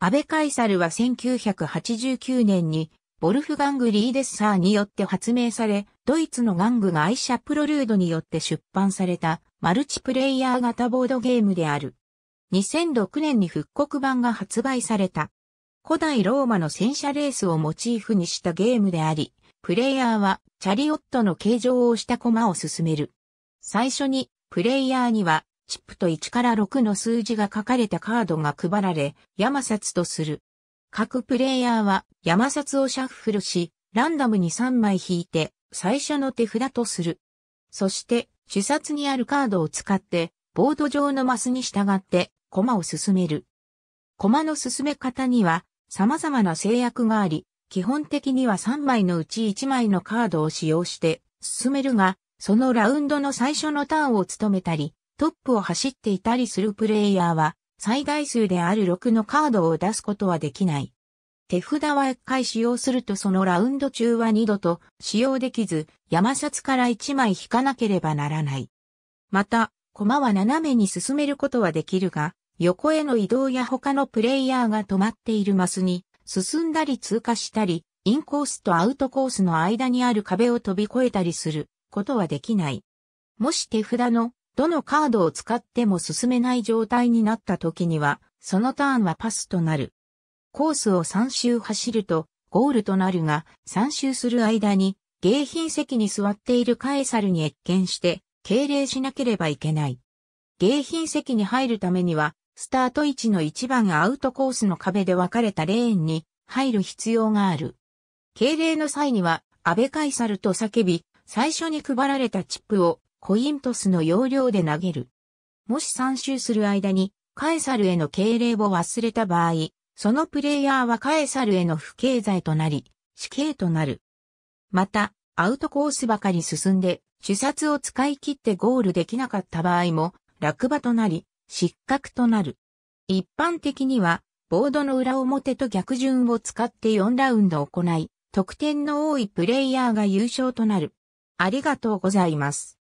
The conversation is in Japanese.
安倍カイサルは1989年に、ボルフガング・リーデッサーによって発明され、ドイツの玩具が愛車プロルードによって出版されたマルチプレイヤー型ボードゲームである。2006年に復刻版が発売された。古代ローマの戦車レースをモチーフにしたゲームであり、プレイヤーはチャリオットの形状をした駒を進める。最初に、プレイヤーにはチップと1から6の数字が書かれたカードが配られ、山札とする。各プレイヤーは山札をシャッフルし、ランダムに3枚引いて、最初の手札とする。そして、主札にあるカードを使って、ボード上のマスに従って、コマを進める。コマの進め方には、様々な制約があり、基本的には3枚のうち1枚のカードを使用して進めるが、そのラウンドの最初のターンを務めたり、トップを走っていたりするプレイヤーは、最大数である6のカードを出すことはできない。手札は1回使用するとそのラウンド中は2度と使用できず、山札から1枚引かなければならない。また、駒は斜めに進めることはできるが、横への移動や他のプレイヤーが止まっているマスに、進んだり通過したり、インコースとアウトコースの間にある壁を飛び越えたりすることはできない。もし手札のどのカードを使っても進めない状態になった時には、そのターンはパスとなる。コースを3周走ると、ゴールとなるが、3周する間に、迎賓席に座っているカエサルに謁見して、敬礼しなければいけない。迎賓席に入るためには、スタート位置の1番アウトコースの壁で分かれたレーンに入る必要がある。敬礼の際には、安倍カイサルと叫び、最初に配られたチップをコイントスの要領で投げる。もし3周する間に、カエサルへの敬礼を忘れた場合、そのプレイヤーはカエサルへの不敬罪となり、死刑となる。また、アウトコースばかり進んで、主殺を使い切ってゴールできなかった場合も、落馬となり、失格となる。一般的には、ボードの裏表と逆順を使って4ラウンド行い、得点の多いプレイヤーが優勝となる。ありがとうございます。